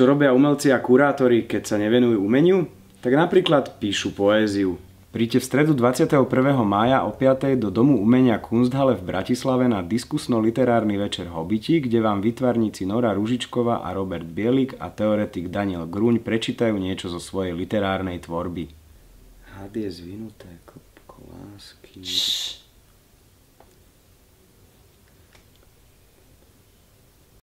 čo robia umelci a kurátori, keď sa nevenujú umeniu, tak napríklad píšu poéziu. Príďte v stredu 21. mája o 5. do Domu umenia Kunsthalle v Bratislave na diskusno-literárny večer Hobiti, kde vám vytvarníci Nora Ružičková a Robert Bielik a teoretik Daniel Gruň prečítajú niečo zo svojej literárnej tvorby. Had je zvinuté, kopko lásky... Čš.